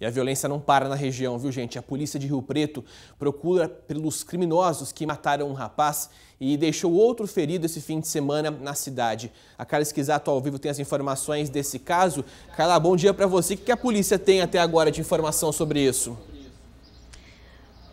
E a violência não para na região, viu gente? A polícia de Rio Preto procura pelos criminosos que mataram um rapaz e deixou outro ferido esse fim de semana na cidade. A Carla Esquisato ao vivo tem as informações desse caso. Carla, bom dia para você. O que a polícia tem até agora de informação sobre isso?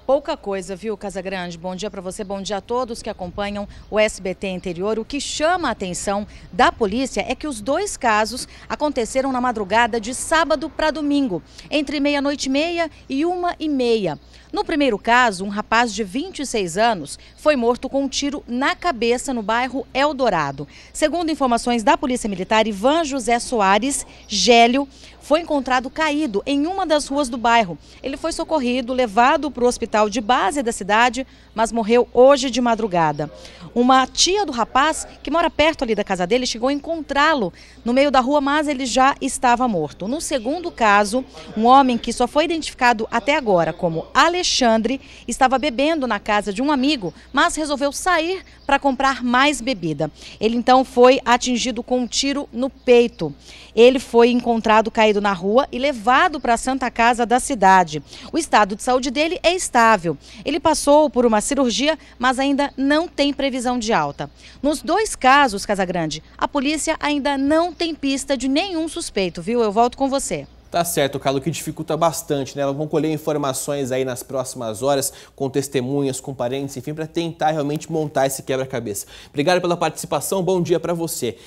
Pouca coisa, viu, Casagrande? Bom dia para você, bom dia a todos que acompanham o SBT Interior. O que chama a atenção da polícia é que os dois casos aconteceram na madrugada de sábado para domingo, entre meia-noite e meia e uma e meia. No primeiro caso, um rapaz de 26 anos foi morto com um tiro na cabeça no bairro Eldorado. Segundo informações da Polícia Militar, Ivan José Soares Gélio foi encontrado caído em uma das ruas do bairro. Ele foi socorrido, levado para o hospital hospital de base da cidade, mas morreu hoje de madrugada. Uma tia do rapaz, que mora perto ali da casa dele, chegou a encontrá-lo no meio da rua, mas ele já estava morto. No segundo caso, um homem que só foi identificado até agora como Alexandre estava bebendo na casa de um amigo, mas resolveu sair para comprar mais bebida. Ele então foi atingido com um tiro no peito. Ele foi encontrado caído na rua e levado para a Santa Casa da cidade. O estado de saúde dele é estável estável. Ele passou por uma cirurgia, mas ainda não tem previsão de alta. Nos dois casos, Casagrande, a polícia ainda não tem pista de nenhum suspeito, viu? Eu volto com você. Tá certo, Calo, que dificulta bastante, né? Vamos colher informações aí nas próximas horas, com testemunhas, com parentes, enfim, para tentar realmente montar esse quebra-cabeça. Obrigado pela participação, bom dia para você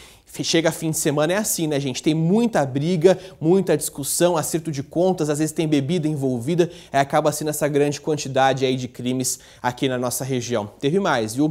chega fim de semana é assim, né, gente? Tem muita briga, muita discussão, acerto de contas, às vezes tem bebida envolvida, é, acaba sendo essa grande quantidade aí de crimes aqui na nossa região. Teve mais, viu?